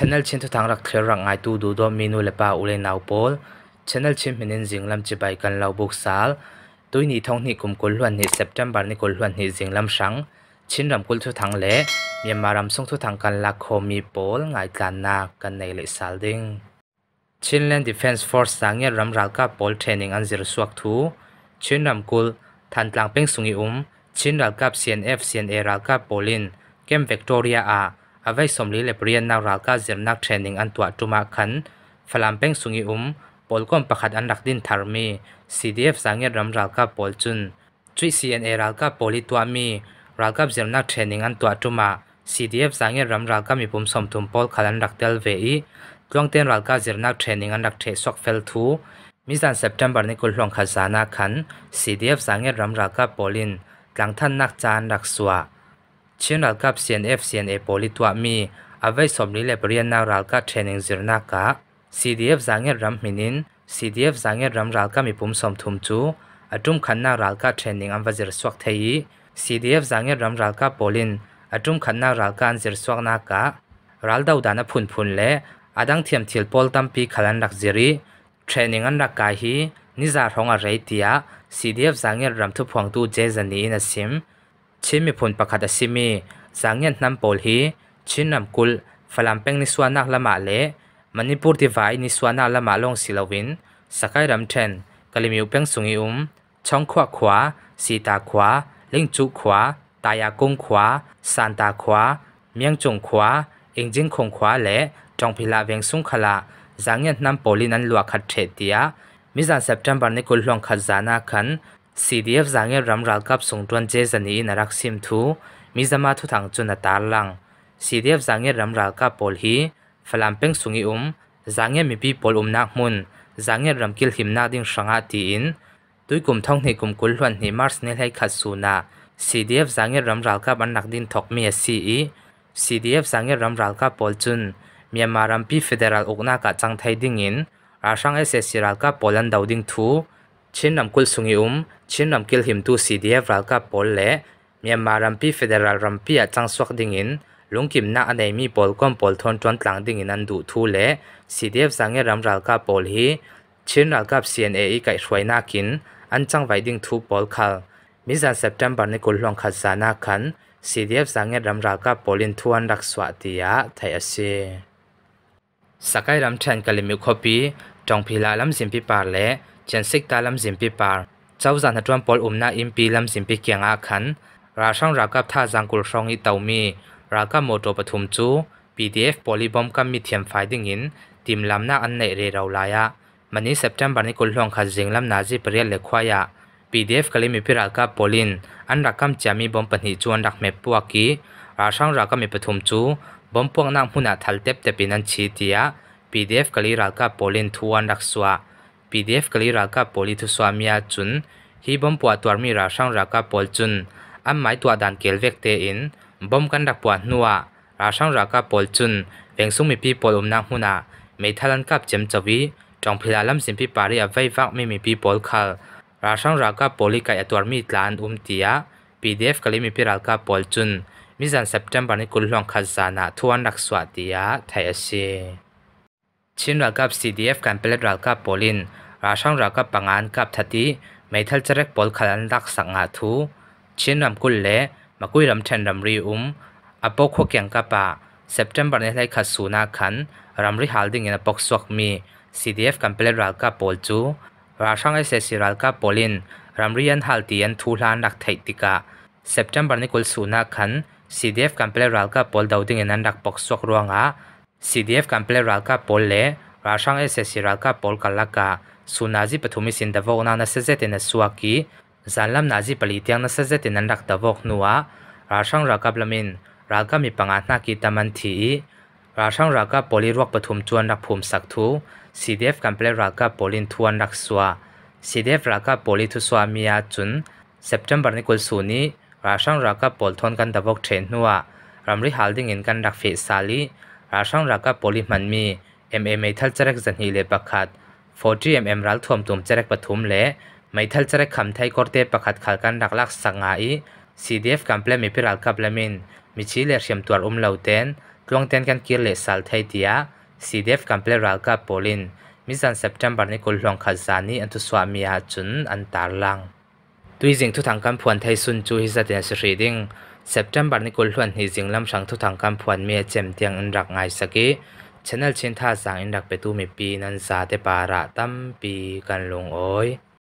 ชนลชินทุกทางรักเทรังไอตูดูดมีนูเลป้าอุเลนาวปอลชนลชิมเป็นนิงลำจีไปกันลาวบุกซาลตัยนีท้องนี่กุมกุลวันนี้เซปตันบาร์นิคุลวันนี้จิงลำชังชินรำกุลทุกทางเละเมียมารำส่งทุกทางกันลาโคมีปอลไงกานนากันในเลซาลดิงชินแลนด์ดิฟเอนส์ฟอร์สสังเงรำรักกับปอลเทรนนิ่งอันจิรสวักทูชินรำกุลทันตัางเป้งสุงอุมชินรักกับซีเนเอฟซีเนเอรักกับปอลินเกมเวกตอเรียอาอาวัยสมลีเลบเรียนนักรากกาเจมนักเทรนนิ่งอันตัวจุมาคันฟลัมเป้งสุงิอุมปอลกอมประคัดอันรักดินทาร์มี CDF สังเกตรำรากกาปอลจุนจุย CNA รากกาปอลิตัวมีรากกาเจมนักเทรนนิ่งอันตัวจุมา CDF สังเกตรำรากกามีปุ่มสมทุมปอลขันรักเดลเวีกลองเต้นรากกาเจมนักเทรนนิ่งอันรักเทสอกเฟลทูมิจันเซปเทมเบอร์นี่กุลหลงขจานาขัน CDF สังเกตรำรากกาปอลินหลังท่านนักจานรักสวาเชียนรัลกับ CNF CNA โปลิตัวมีอาไว้สมนิเลปเรียนนารัลกับเทรนนิ่งจรนากะ CDF สางเตรัมมินิน CDF สางเตรัมรัลกับมีปุ่มสมทุมจูอาจุมขันนารัลกับเทรนนิ่งอันวจิรสวกเที CDF สางเตรัมรัลกับโปลินอาจุมขันนารัลกับจิรสวกนากะรัลดาวดานะพุนพุนเละอาดังเทียมเทียลโปลตัมปีขลันรักจิริเทรนนิ่งอันรักกาฮีนิจารองอะไรเตีย CDF สางเตรัมทุพวงตูเจสันนีนสิมချင်းမဖွန်ပခတ်အစီမီဇာငန်နမ်ပေါ်ဟီချင်းနမ်ကုလ်ဖလမ်ပင်းနိဆွာနာလမလေမဏိပူတီဝိုင်နိဆွာနာလမလောင်စီလဝင်းစကိုင်ရမ်ထန်ကလီမီယူပင်းဆုငီအုံချောင်းခွခွာစီတာခွာလင်းကျုခွာတာယာကုံခွာစန်တာခွာမြຽງကျုံခွာအင်ဂျင်ခုံခွာလေတောင်ဖီလာဝင်းဆုံခလာဇာငန်နမ်ပေါ်လီနန်လွာခတ်ထေတီယာမီဇန်စက်တမ်ဘာနိကုလလောင်ခတ်ဇာနာခန် CDF zange ramral kap songtwan je zani in arak sim thu mizama thu thang chu na tar lang CDF zange ramral ka pol hi falampeng sungi um zange mi pi pol um nak mun zange ramkil him na ding sanga ti in tui kum thong ni kum kul hlan ni mars ne lai khat su na CDF zange ramral ka ban nak din thok mi si e CDF zange ramral ka pol chun Myanmar ram pi federal okna ka chang thai ding in Rasang SSC ral ka polan dau ding thu ชินนำกุลสุงิอุมชินนำกิลหิมตูสีเดียรัลกาปอลเล่เมียมารัมพีเฟเดรัลรัมพีอาจังสวกดิ้งินลุงกิมนาอันไดมีปอลก้มปอลทอนจวนตลังดิ้งินันดูทูเล่สีเดียสังเงรัมรัลกาปอลฮีชินรัลกาซีเอ็นเออีกับช่วยนักินอันจังไวดิ้งทูปอลคัลมิจันเซปเทมเบอร์นีกุลลองขัดสานาคันสีเดียสังเงรัมรัลกาปอลินทวนรักสวัสดิยาไทยเซสกายรัมเทนกัลลิมิคอปีจงพิลาลัมสิมพิปาเล่จันสิกตาลำซิมปีปาร์เจ้าจันทจวนปอลอุมนาอิมปีลำซิมปีเกียงอาคันราช่างรากับท่าจังกุลชองอีเตามีรากับโมโตปทุมจู PDF ปอลิบอมกัมมีเทียมไฟดิ้งอินทีมลำนาอันเนเรเราลายะมันนี้เซปเทมบาร์นี้กุลหองขัดจิงลำนาจีเปรียเลควายะ PDF กลิมีพิรากับปอลินอันรักกับจามีบอมปนิจวนรักเมปัวกีราช่างรากับมีปทุมจูบอมพวงนางหุนอัลเต็เตปินันชีเตีย PDF กลิรากับปอลินทวนรักสวา PDF กลีราคาบโพลิทุสวามีอาจุนฮีบอมปวัตัวมีราชังราคาบโพลจุนอันหมายตัวดันเกลเวกเตอินบอมกันดักปวดนัวราชังราคาบโพลจุนเวงซุงมีพี่โพลอมนางหุนาไม่ทันกับเจมจวีจองพิลาลัมสิมพีปารีอไว้วักไม่มีพี่โพลคัลราชังราคาบโพลิกายตัวมีตลานอุมเตีย PDF กลีมีพีราคาบโพลจุนมิจันเซปเทมเบอร์นี่คุณลองขัดสานาทวนรักสวัสดียาไทยเอเชียชินรักกับ CDF กันเปลดรักกับโปลินราช่งรักกับปังานกับทัดีไม่ทัลจะเรกบอลขลันรักสังหาทูชินรำกุลเละมากุยรำเชนรำรีอุมอปกขกยังกับปะซปเทมเบอร์นี้ได้ขัดสูนักขันรำรีฮัลดิ้งในปกสวกมี CDF กันเปลดรักกับโปลจูราช่งเอเซซีรักกับโปลินรำรียนฮัลติยนทูลานรักไทยติกาซปเทมเบอร์นี้กุลสูนักขัน CDF กันเปลดรักกับโปลดาวดิ้งในนันรักปกสวกรวงอะ CDF กันเปลรักกาปอลเล่ราชังเอเซซิรักกาปอลกัลักกาสุนาจีปฐุมิสินดาวกนานาเซเซตินสวากีจันลำนาจีปลิตยังนาเซเซตินันรักดาวกนัวราชังรักับลมินรักามีปังอาณากิตามันที ราชังรักับปอลิรวกปฐุมจวนรักภูมิสักทู CDF กันเปลรักับปอลินทวนรักสวา CDF รักับปอลิทุสวามีอาจุน s e p t e บาร์นีกุลสูนีราชังรักับปอลทอนกันดาวกเทรนนัวรัมริฮัลดิงอินกันรักเฟสซาลีอาช่างรักกับโพลิมันมี m m ่ทัลจรักสันฮีเลปักขัด 40mm รัลทวมตุมจรักปฐุมเล่ไม่ทัลจรักคำไทยกอร์เตปักขัดขัดกันรักลักสังไหง CDF กัมเพลมีพิรัลกับเลมินมิชิเลเชียมตัวอุ้มเหล่าเตนกลวงเตนกันกิร์เลสัลไทยเตีย CDF กัมเพลรัลกับโพลินมิจันเซปตัมบอร์นี่กุลหลงขัดสานีอันตุสวามีอาจุนอันตาลังตุยจิงทุทางกันพวนไทยสุนจูฮิสเตนสรีดิงสเซปเทมเบอร์นี้กลุ่นหิสิงลำสังทุทางกัมพวนเมียเจมตียงอินรักไงสกิชแนลเชนท่าสังอินรักไปตู้มีปีนันซาเตปาระตั้มปีกันลงโอ้ย